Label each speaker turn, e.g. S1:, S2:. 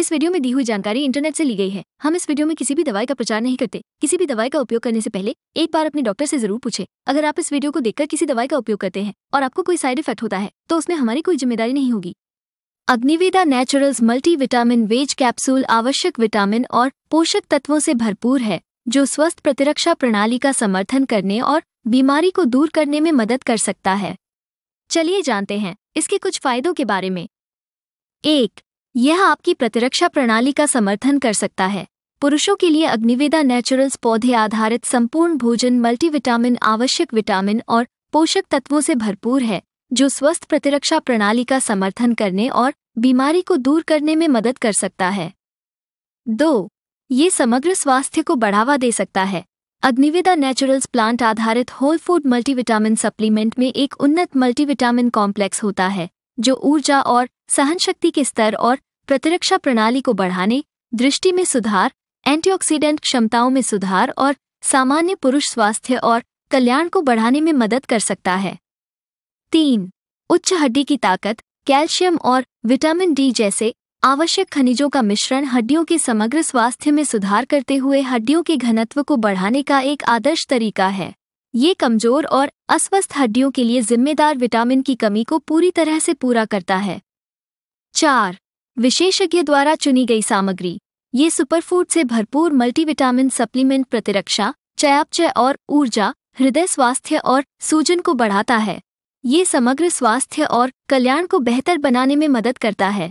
S1: इस वीडियो में दी हुई जानकारी इंटरनेट से ली गई है हम इस वीडियो में किसी भी दवाई का प्रचार नहीं करते किसी भी दवाई का उपयोग करने से पहले एक बार अपने डॉक्टर से जरूर पूछे अगर आप इस वीडियो को देखकर किसी दवाई का उपयोग करते हैं और आपको कोई साइड इफेक्ट होता है तो उसमें हमारी कोई जिम्मेदारी नहीं होगी Agniveda naturals vitamin veg capsule आवश्यक विटामिन और पोषक तत्वों से भरपूर है जो स्वस्थ प्रतिरक्षा प्रणाली का समर्थन करने और बीमारी को दूर करने में मदद कर सकता है चलिए जानते हैं इसके कुछ फायदों के बारे में एक यह आपकी प्रतिरक्षा प्रणाली का समर्थन कर सकता है पुरुषों के लिए अग्निवेदा नेचुरल्स पौधे आधारित संपूर्ण भोजन मल्टीविटामिन आवश्यक विटामिन और पोषक तत्वों से भरपूर है जो स्वस्थ प्रतिरक्षा प्रणाली का समर्थन करने और बीमारी को दूर करने में मदद कर सकता है दो ये समग्र स्वास्थ्य को बढ़ावा दे सकता है अग्निवेदा नेचुरल्स प्लांट आधारित होल फूड मल्टीविटामिन सप्लीमेंट में एक उन्नत मल्टीविटामिन कॉम्प्लेक्स होता है जो ऊर्जा और सहनशक्ति के स्तर और प्रतिरक्षा प्रणाली को बढ़ाने दृष्टि में सुधार एंटीऑक्सीडेंट क्षमताओं में सुधार और सामान्य पुरुष स्वास्थ्य और कल्याण को बढ़ाने में मदद कर सकता है तीन उच्च हड्डी की ताकत कैल्शियम और विटामिन डी जैसे आवश्यक खनिजों का मिश्रण हड्डियों के समग्र स्वास्थ्य में सुधार करते हुए हड्डियों के घनत्व को बढ़ाने का एक आदर्श तरीका है ये कमजोर और अस्वस्थ हड्डियों के लिए जिम्मेदार विटामिन की कमी को पूरी तरह से पूरा करता है चार विशेषज्ञ द्वारा चुनी गई सामग्री ये सुपरफूड से भरपूर मल्टीविटामिन सप्लीमेंट प्रतिरक्षा चयापचय और ऊर्जा हृदय स्वास्थ्य और सूजन को बढ़ाता है ये समग्र स्वास्थ्य और कल्याण को बेहतर बनाने में मदद करता है